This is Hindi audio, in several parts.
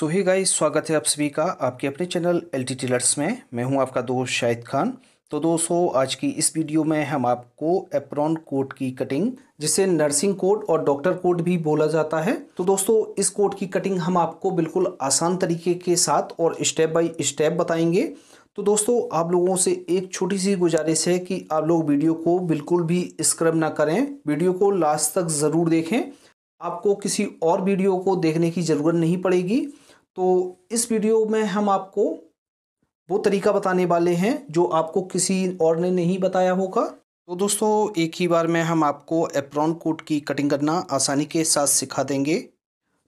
सो ही गाइस स्वागत है आप सभी का आपके अपने चैनल एल टी टिलर्स में मैं हूं आपका दोस्त शाहिद खान तो दोस्तों आज की इस वीडियो में हम आपको एप्रॉन कोट की कटिंग जिसे नर्सिंग कोट और डॉक्टर कोट भी बोला जाता है तो दोस्तों इस कोट की कटिंग हम आपको बिल्कुल आसान तरीके के साथ और स्टेप बाई स्टेप बताएंगे तो दोस्तों आप लोगों से एक छोटी सी गुजारिश है कि आप लोग वीडियो को बिल्कुल भी स्क्रब ना करें वीडियो को लास्ट तक ज़रूर देखें आपको किसी और वीडियो को देखने की ज़रूरत नहीं पड़ेगी तो इस वीडियो में हम आपको वो तरीका बताने वाले हैं जो आपको किसी और ने नहीं बताया होगा तो दोस्तों एक ही बार में हम आपको एप्रॉन कोट की कटिंग करना आसानी के साथ सिखा देंगे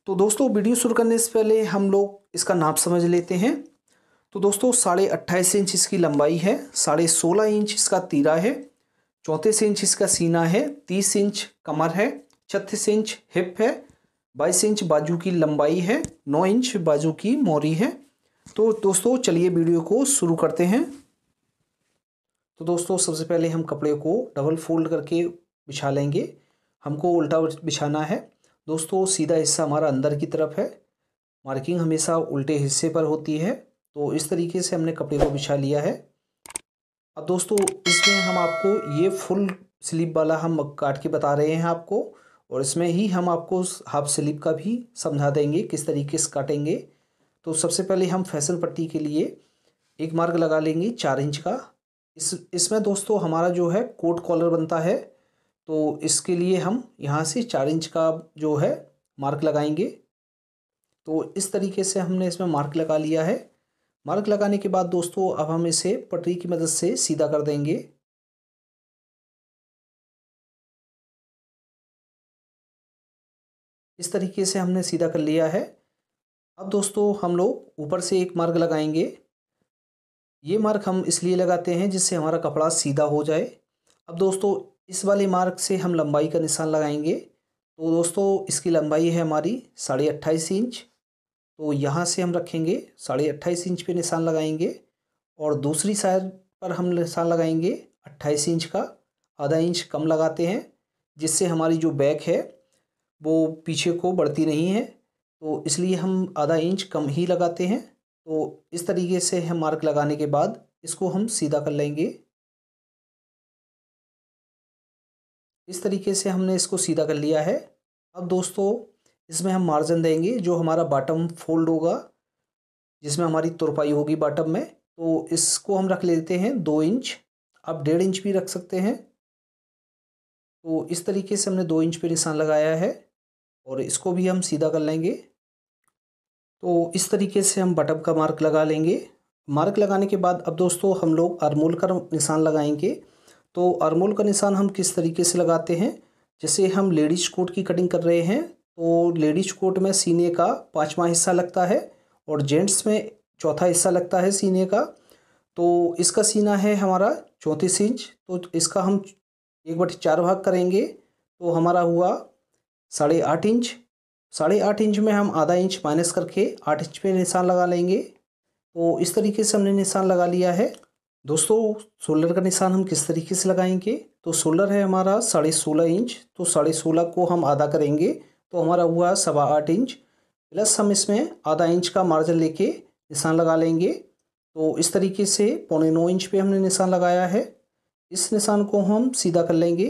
तो दोस्तों वीडियो शुरू करने से पहले हम लोग इसका नाप समझ लेते हैं तो दोस्तों साढ़े अट्ठाईस इंच इसकी लंबाई है साढ़े सोलह इंच इसका तीरा है चौंतीस इंच इसका सीना है तीस इंच कमर है छत्तीस इंच हिप है बाईस इंच बाजू की लंबाई है नौ इंच बाजू की मोरी है तो दोस्तों चलिए वीडियो को शुरू करते हैं तो दोस्तों सबसे पहले हम कपड़े को डबल फोल्ड करके बिछा लेंगे हमको उल्टा बिछाना है दोस्तों सीधा हिस्सा हमारा अंदर की तरफ है मार्किंग हमेशा उल्टे हिस्से पर होती है तो इस तरीके से हमने कपड़े को बिछा लिया है अब दोस्तों इसमें हम आपको ये फुल स्लीप वाला हम काट के बता रहे हैं आपको और इसमें ही हम आपको हाफ स्लीप का भी समझा देंगे किस तरीके से काटेंगे तो सबसे पहले हम फैसल पट्टी के लिए एक मार्ग लगा लेंगे चार इंच का इस इसमें दोस्तों हमारा जो है कोट कॉलर बनता है तो इसके लिए हम यहाँ से चार इंच का जो है मार्क लगाएंगे तो इस तरीके से हमने इसमें मार्क लगा लिया है मार्क लगाने के बाद दोस्तों अब हम इसे पटरी की मदद से सीधा कर देंगे इस तरीके से हमने सीधा कर लिया है अब दोस्तों हम लोग ऊपर से एक मार्ग लगाएंगे ये मार्ग हम इसलिए लगाते हैं जिससे हमारा कपड़ा सीधा हो जाए अब दोस्तों इस वाले मार्ग से हम लंबाई का निशान लगाएंगे तो दोस्तों इसकी लंबाई है हमारी साढ़े अट्ठाईस इंच तो यहाँ से हम रखेंगे साढ़े अट्ठाईस इंच पे निशान लगाएंगे और दूसरी साइड पर हम निशान लगाएंगे अट्ठाईस इंच का आधा इंच कम लगाते हैं जिससे हमारी जो बैक है वो पीछे को बढ़ती नहीं है तो इसलिए हम आधा इंच कम ही लगाते हैं तो इस तरीके से हम मार्क लगाने के बाद इसको हम सीधा कर लेंगे इस तरीके से हमने इसको सीधा कर लिया है अब दोस्तों इसमें हम मार्जिन देंगे जो हमारा बॉटम फोल्ड होगा जिसमें हमारी तुरपाई होगी बॉटम में तो इसको हम रख लेते हैं दो इंच आप डेढ़ इंच भी रख सकते हैं तो इस तरीके से हमने दो इंच पे निशान लगाया है और इसको भी हम सीधा कर लेंगे तो इस तरीके से हम बटअप का मार्क लगा लेंगे मार्क लगाने के बाद अब दोस्तों हम लोग अरमोल का निशान लगाएंगे तो अरमोल का निशान हम किस तरीके से लगाते हैं जैसे हम लेडीज कोट की कटिंग कर रहे हैं तो लेडीज कोट में सीने का पाँचवा हिस्सा लगता है और जेंट्स में चौथा हिस्सा लगता है सीने का तो इसका सीना है हमारा चौंतीस इंच तो इसका हम एक बटे चार भाग करेंगे तो हमारा हुआ साढ़े आठ इंच साढ़े आठ इंच में हम आधा इंच माइनस करके आठ इंच पे निशान लगा लेंगे तो इस तरीके से हमने निशान लगा लिया है दोस्तों सोलर का निशान हम किस तरीके से लगाएंगे तो सोलर है हमारा साढ़े सोलह इंच तो साढ़े सोलह को हम आधा करेंगे तो हमारा हुआ सवा आठ इंच प्लस हम इसमें आधा इंच का मार्जिन लेके निशान लगा लेंगे तो इस तरीके से पौने नौ इंच पे हमने निशान लगाया है इस निशान को हम सीधा कर लेंगे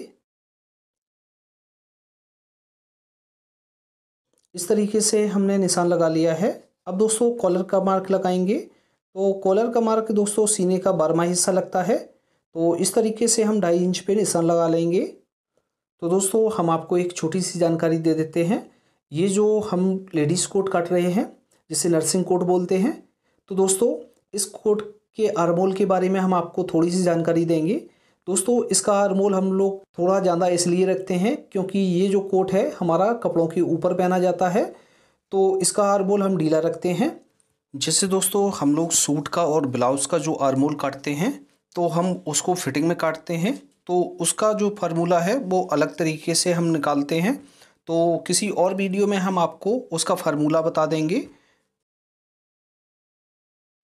इस तरीके से हमने निशान लगा लिया है अब दोस्तों कॉलर का मार्क लगाएंगे तो कॉलर का मार्क दोस्तों सीने का बारहवा हिस्सा लगता है तो इस तरीके से हम ढाई इंच पे निशान लगा लेंगे तो दोस्तों हम आपको एक छोटी सी जानकारी दे देते हैं ये जो हम लेडीज़ कोट काट रहे हैं जिसे नर्सिंग कोट बोलते हैं तो दोस्तों इस कोट के आरमोल के बारे में हम आपको थोड़ी सी जानकारी देंगे दोस्तों इसका अरमोल हम लोग थोड़ा ज़्यादा इसलिए रखते हैं क्योंकि ये जो कोट है हमारा कपड़ों के ऊपर पहना जाता है तो इसका आरमोल हम ढीला रखते हैं जैसे दोस्तों हम लोग सूट का और ब्लाउज़ का जो आरमोल काटते हैं तो हम उसको फिटिंग में काटते हैं तो उसका जो फार्मूला है वो अलग तरीके से हम निकालते हैं तो किसी और वीडियो में हम आपको उसका फार्मूला बता देंगे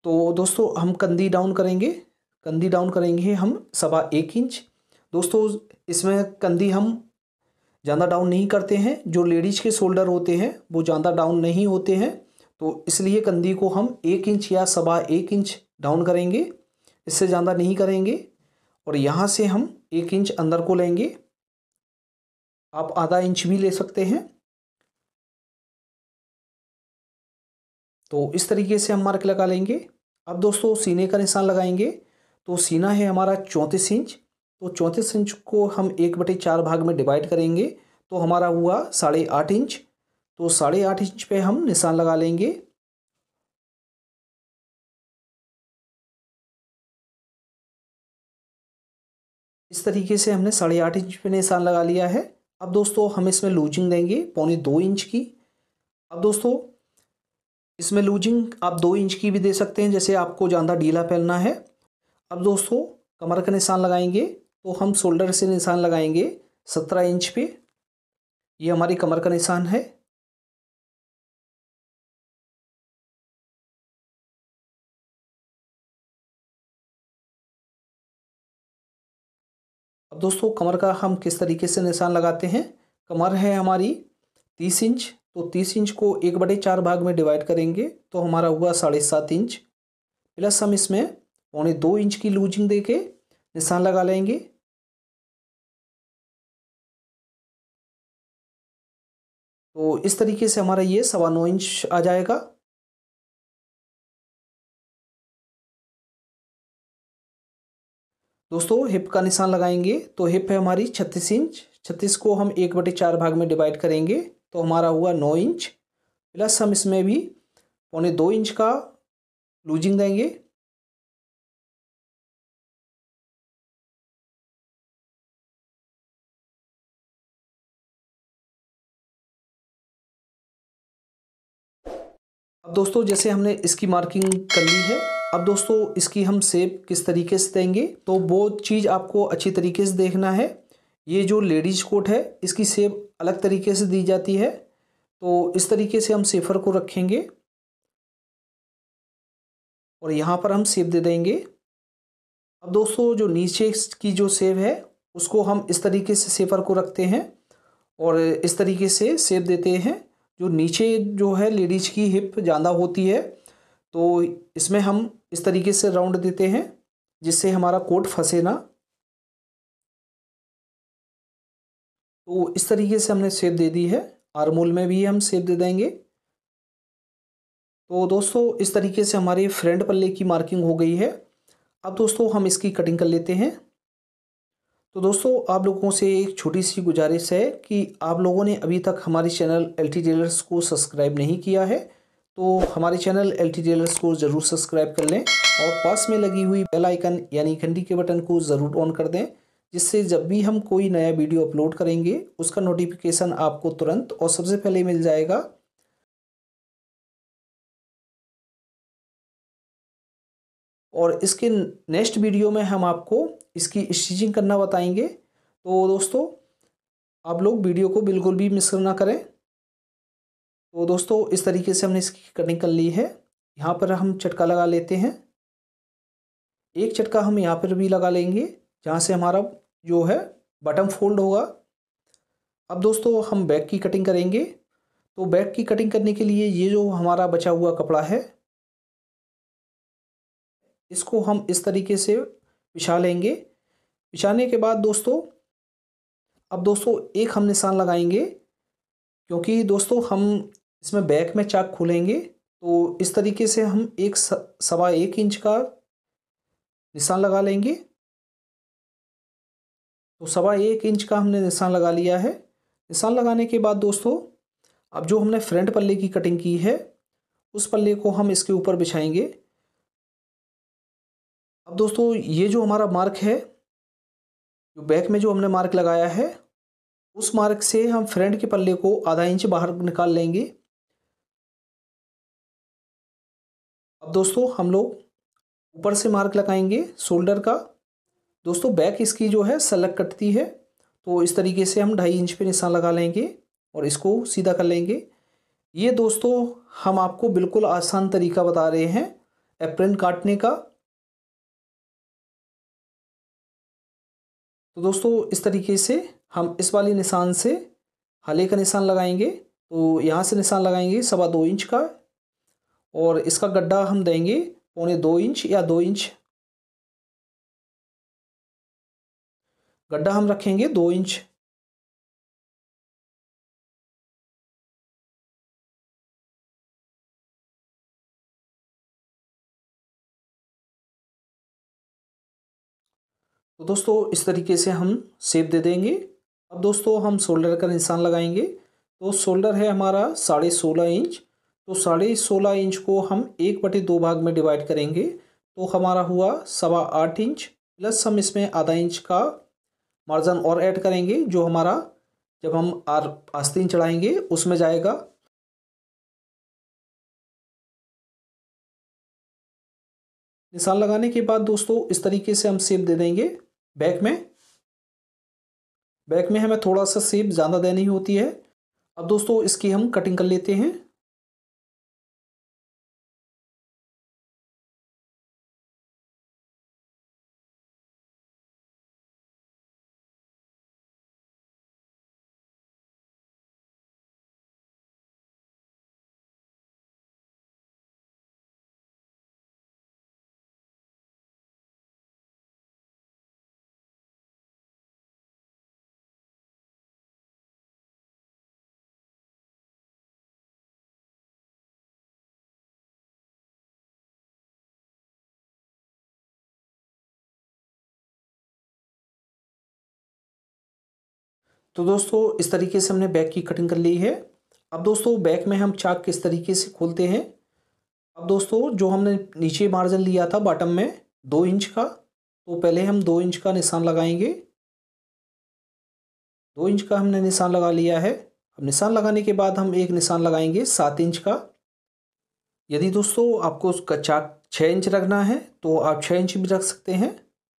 तो दोस्तों हम कंधी डाउन करेंगे कंधी डाउन करेंगे हम सवा एक इंच दोस्तों इसमें कंधी हम ज़्यादा डाउन नहीं करते हैं जो लेडीज के शोल्डर होते हैं वो ज़्यादा डाउन नहीं होते हैं तो इसलिए कंधी को हम एक इंच या सवा एक इंच डाउन करेंगे इससे ज़्यादा नहीं करेंगे और यहाँ से हम एक इंच अंदर को लेंगे आप आधा इंच भी ले सकते हैं तो इस तरीके से हम मार्क लगा लेंगे अब दोस्तों सीने का निशान लगाएंगे तो सीना है हमारा चौंतीस इंच तो चौंतीस इंच को हम एक बटे चार भाग में डिवाइड करेंगे तो हमारा हुआ साढ़े आठ इंच तो साढ़े आठ इंच पे हम निशान लगा लेंगे इस तरीके से हमने साढ़े आठ इंच पे निशान लगा लिया है अब दोस्तों हम इसमें लूजिंग देंगे पौने दो इंच की अब दोस्तों इसमें लूजिंग आप दो इंच की भी दे सकते हैं जैसे आपको ज़्यादा ढीला फैलना है अब दोस्तों कमर का निशान लगाएंगे तो हम शोल्डर से निशान लगाएंगे सत्रह इंच पे ये हमारी कमर का निशान है अब दोस्तों कमर का हम किस तरीके से निशान लगाते हैं कमर है हमारी तीस इंच तो तीस इंच को एक बड़े चार भाग में डिवाइड करेंगे तो हमारा हुआ साढ़े सात इंच प्लस हम इसमें पौने दो इंच की लूजिंग दे के निशान लगा लेंगे तो इस तरीके से हमारा ये सवा नौ इंच आ जाएगा दोस्तों हिप का निशान लगाएंगे तो हिप है हमारी छत्तीस इंच छत्तीस को हम एक बटे चार भाग में डिवाइड करेंगे तो हमारा हुआ नौ इंच प्लस हम इसमें भी पौने दो इंच का लूजिंग देंगे अब दोस्तों जैसे हमने इसकी मार्किंग कर ली है अब दोस्तों इसकी हम सेप किस तरीके से देंगे तो वो चीज़ आपको अच्छी तरीके से देखना है ये जो लेडीज कोट है इसकी सेप अलग तरीके से दी जाती है तो इस तरीके से हम सेफर को रखेंगे और यहाँ पर हम सेब दे देंगे अब दोस्तों जो नीचे की जो सेब है उसको हम इस तरीके से सेफर को रखते हैं और इस तरीके से सेब देते हैं जो नीचे जो है लेडीज की हिप ज़्यादा होती है तो इसमें हम इस तरीके से राउंड देते हैं जिससे हमारा कोट फंसे ना तो इस तरीके से हमने सेप दे दी है आरमोल में भी हम सेप दे देंगे तो दोस्तों इस तरीके से हमारे फ्रंट पल्ले की मार्किंग हो गई है अब दोस्तों हम इसकी कटिंग कर लेते हैं तो दोस्तों आप लोगों से एक छोटी सी गुजारिश है कि आप लोगों ने अभी तक हमारे चैनल एल टी टेलर्स को सब्सक्राइब नहीं किया है तो हमारे चैनल एल टी टेलर्स को ज़रूर सब्सक्राइब कर लें और पास में लगी हुई बेल आइकन यानी घंटी के बटन को ज़रूर ऑन कर दें जिससे जब भी हम कोई नया वीडियो अपलोड करेंगे उसका नोटिफिकेशन आपको तुरंत और सबसे पहले मिल जाएगा और इसके नेक्स्ट वीडियो में हम आपको इसकी स्टिचिंग करना बताएंगे तो दोस्तों आप लोग वीडियो को बिल्कुल भी मिस ना करें तो दोस्तों इस तरीके से हमने इसकी कटिंग कर ली है यहाँ पर हम चटका लगा लेते हैं एक चटका हम यहाँ पर भी लगा लेंगे जहाँ से हमारा जो है बटन फोल्ड होगा अब दोस्तों हम बैक की कटिंग करेंगे तो बैक की कटिंग करने के लिए ये जो हमारा बचा हुआ कपड़ा है इसको हम इस तरीके से पिछा लेंगे पिछाने के बाद दोस्तों अब दोस्तों एक हम निशान लगाएंगे क्योंकि दोस्तों हम इसमें बैक में चाक खोलेंगे तो इस तरीके से हम एक सवा एक इंच का निशान लगा लेंगे तो सवा एक इंच का हमने निशान लगा लिया है निशान लगाने के बाद दोस्तों अब जो हमने फ्रंट पल्ले की कटिंग की है उस पल्ले को हम इसके ऊपर बिछाएंगे अब दोस्तों ये जो हमारा मार्क है जो बैक में जो हमने मार्क लगाया है उस मार्क से हम फ्रंट के पल्ले को आधा इंच बाहर निकाल लेंगे अब दोस्तों हम लोग ऊपर से मार्क लगाएंगे शोल्डर का दोस्तों बैक इसकी जो है सलग कटती है तो इस तरीके से हम ढाई इंच पे निशान लगा लेंगे और इसको सीधा कर लेंगे ये दोस्तों हम आपको बिल्कुल आसान तरीका बता रहे हैं एप्रन काटने का तो दोस्तों इस तरीके से हम इस वाले निशान से हले का निशान लगाएंगे तो यहाँ से निशान लगाएंगे सवा दो इंच का और इसका गड्ढा हम देंगे पौने दो इंच या दो इंच गड्ढा हम रखेंगे दो इंच तो दोस्तों इस तरीके से हम सेप दे देंगे अब दोस्तों हम शोल्डर का निशान लगाएंगे तो शोल्डर है हमारा साढ़े सोलह इंच तो साढ़े सोलह इंच को हम एक बटे दो भाग में डिवाइड करेंगे तो हमारा हुआ सवा आठ इंच प्लस हम इसमें आधा इंच का मार्जन और ऐड करेंगे जो हमारा जब हम आर आस्तीन चढ़ाएंगे उसमें जाएगा निशान लगाने के बाद दोस्तों इस तरीके से हम सेप दे देंगे बैक में बैक में हमें थोड़ा सा सेप ज़्यादा देनी होती है अब दोस्तों इसकी हम कटिंग कर लेते हैं तो दोस्तों इस तरीके से हमने बैक की कटिंग कर ली है अब दोस्तों बैक में हम चाक किस तरीके से खोलते हैं अब दोस्तों जो हमने नीचे मार्जिन लिया था बॉटम में दो इंच का तो पहले हम दो इंच का निशान लगाएंगे दो इंच का हमने निशान लगा लिया है अब निशान लगाने के बाद हम एक निशान लगाएंगे सात इंच का यदि दोस्तों आपको उसका चाक छः इंच रखना है तो आप छः इंच भी रख सकते हैं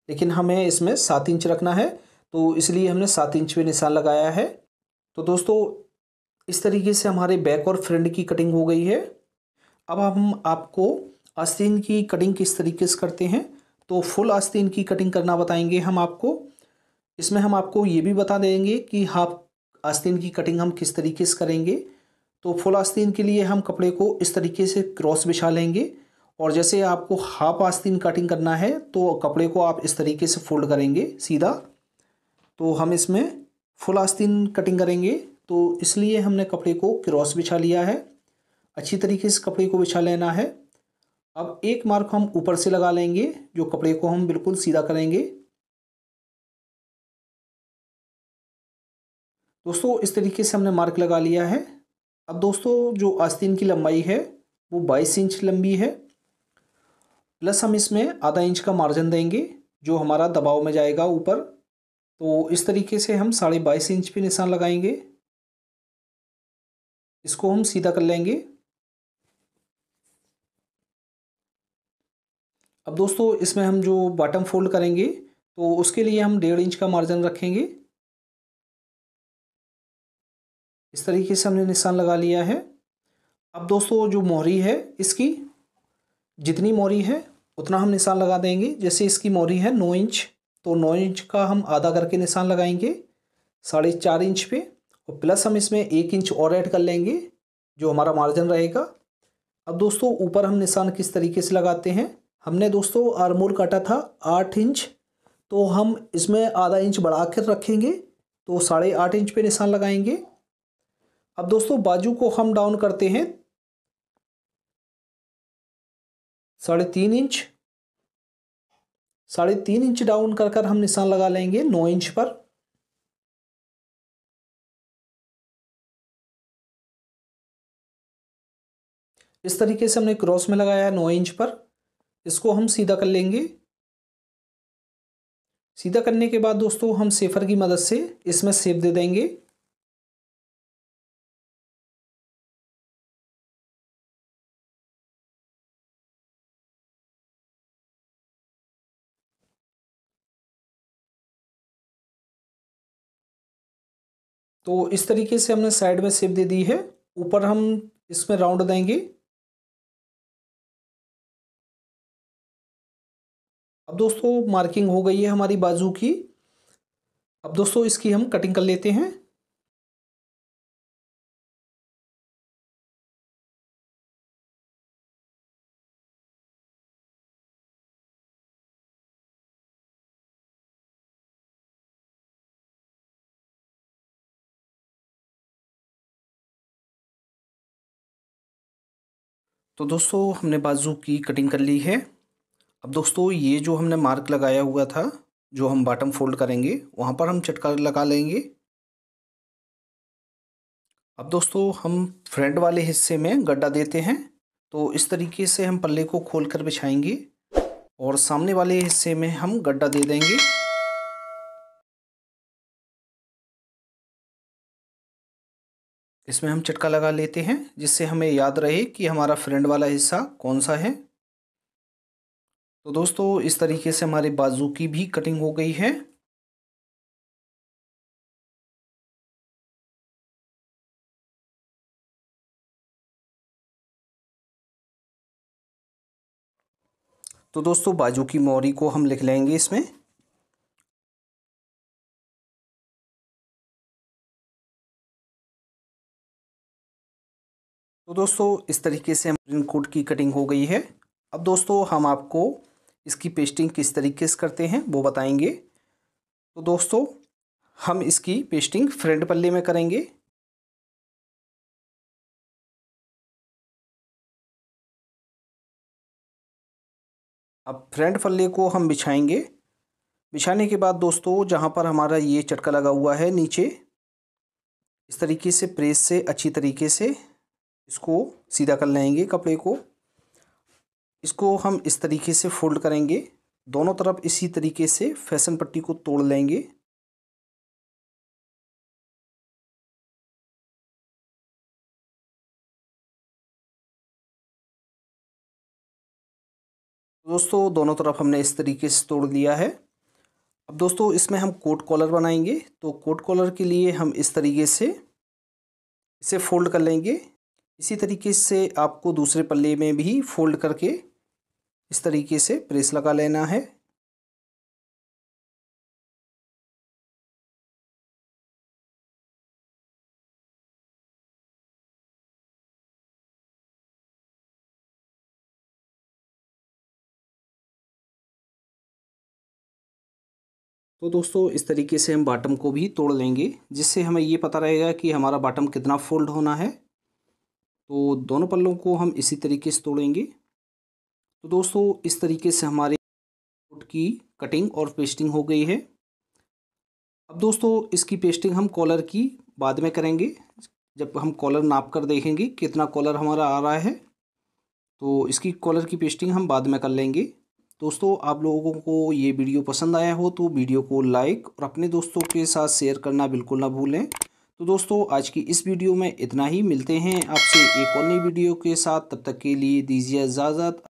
लेकिन हमें इसमें सात इंच रखना है तो इसलिए हमने सात इंच पे निशान लगाया है तो दोस्तों इस तरीके से हमारे बैक और फ्रंट की कटिंग हो गई है अब हम आपको आस्तीन की कटिंग किस तरीके से करते हैं तो फुल आस्तीन की कटिंग करना बताएंगे हम आपको इसमें हम आपको ये भी बता देंगे कि हाफ आस्तीन की कटिंग हम किस तरीके से करेंगे तो फुल आस्तीन के लिए हम कपड़े को इस तरीके से क्रॉस बिछा लेंगे और जैसे आपको हाफ आस्तीन कटिंग करना है तो कपड़े को आप इस तरीके से फोल्ड करेंगे सीधा तो हम इसमें फुल आस्तीन कटिंग करेंगे तो इसलिए हमने कपड़े को क्रॉस बिछा लिया है अच्छी तरीके से कपड़े को बिछा लेना है अब एक मार्क हम ऊपर से लगा लेंगे जो कपड़े को हम बिल्कुल सीधा करेंगे दोस्तों इस तरीके से हमने मार्क लगा लिया है अब दोस्तों जो आस्तीन की लंबाई है वो बाईस इंच लंबी है प्लस हम इसमें आधा इंच का मार्जिन देंगे जो हमारा दबाव में जाएगा ऊपर तो इस तरीके से हम साढ़े बाईस इंच पे निशान लगाएंगे इसको हम सीधा कर लेंगे अब दोस्तों इसमें हम जो बॉटम फोल्ड करेंगे तो उसके लिए हम डेढ़ इंच का मार्जिन रखेंगे इस तरीके से हमने निशान लगा लिया है अब दोस्तों जो मोहरी है इसकी जितनी मोहरी है उतना हम निशान लगा देंगे जैसे इसकी मोहरी है नौ इंच तो नौ इंच का हम आधा करके निशान लगाएंगे साढ़े चार इंच पे और प्लस हम इसमें एक इंच और ऐड कर लेंगे जो हमारा मार्जिन रहेगा अब दोस्तों ऊपर हम निशान किस तरीके से लगाते हैं हमने दोस्तों आरमोल काटा था आठ इंच तो हम इसमें आधा इंच बढ़ा कर रखेंगे तो साढ़े आठ इंच पे निशान लगाएंगे अब दोस्तों बाजू को हम डाउन करते हैं साढ़े तीन इंच साढ़े तीन इंच डाउन कर कर हम निशान लगा लेंगे नौ इंच पर इस तरीके से हमने क्रॉस में लगाया है नौ इंच पर इसको हम सीधा कर लेंगे सीधा करने के बाद दोस्तों हम सेफर की मदद से इसमें सेप दे देंगे तो इस तरीके से हमने साइड में सेप दे दी है ऊपर हम इसमें राउंड देंगे अब दोस्तों मार्किंग हो गई है हमारी बाजू की अब दोस्तों इसकी हम कटिंग कर लेते हैं तो दोस्तों हमने बाजू की कटिंग कर ली है अब दोस्तों ये जो हमने मार्क लगाया हुआ था जो हम बॉटम फोल्ड करेंगे वहाँ पर हम चटका लगा लेंगे अब दोस्तों हम फ्रंट वाले हिस्से में गड्ढा देते हैं तो इस तरीके से हम पल्ले को खोल कर बिछाएंगे और सामने वाले हिस्से में हम गड्ढा दे देंगे इसमें हम चटका लगा लेते हैं जिससे हमें याद रहे कि हमारा फ्रेंड वाला हिस्सा कौन सा है तो दोस्तों इस तरीके से हमारे बाजू की भी कटिंग हो गई है तो दोस्तों बाजू की मोरी को हम लिख लेंगे इसमें तो दोस्तों इस तरीके से प्रिंट कोट की कटिंग हो गई है अब दोस्तों हम आपको इसकी पेस्टिंग किस तरीके से करते हैं वो बताएंगे तो दोस्तों हम इसकी पेस्टिंग फ्रंट पल्ले में करेंगे अब फ्रंट पल्ले को हम बिछाएंगे बिछाने के बाद दोस्तों जहाँ पर हमारा ये चटका लगा हुआ है नीचे इस तरीके से प्रेस से अच्छी तरीके से इसको सीधा कर लेंगे कपड़े को इसको हम इस तरीके से फोल्ड करेंगे दोनों तरफ इसी तरीके से फैशन पट्टी को तोड़ लेंगे दोस्तों दोनों तरफ हमने इस तरीके से तोड़ लिया है अब दोस्तों इसमें हम कोट कॉलर बनाएंगे तो कोट कॉलर के लिए हम इस तरीके से इसे फोल्ड कर लेंगे इसी तरीके से आपको दूसरे पल्ले में भी फोल्ड करके इस तरीके से प्रेस लगा लेना है तो दोस्तों इस तरीके से हम बॉटम को भी तोड़ लेंगे जिससे हमें ये पता रहेगा कि हमारा बॉटम कितना फोल्ड होना है तो दोनों पल्लों को हम इसी तरीके से तोड़ेंगे तो दोस्तों इस तरीके से हमारे कोट की कटिंग और पेस्टिंग हो गई है अब दोस्तों इसकी पेस्टिंग हम कॉलर की बाद में करेंगे जब हम कॉलर नाप कर देखेंगे कितना कॉलर हमारा आ रहा है तो इसकी कॉलर की पेस्टिंग हम बाद में कर लेंगे दोस्तों आप लोगों को ये वीडियो पसंद आया हो तो वीडियो को लाइक और अपने दोस्तों के साथ शेयर करना बिल्कुल ना भूलें तो दोस्तों आज की इस वीडियो में इतना ही मिलते हैं आपसे एक और नई वीडियो के साथ तब तक के लिए दीजिए इजाज़त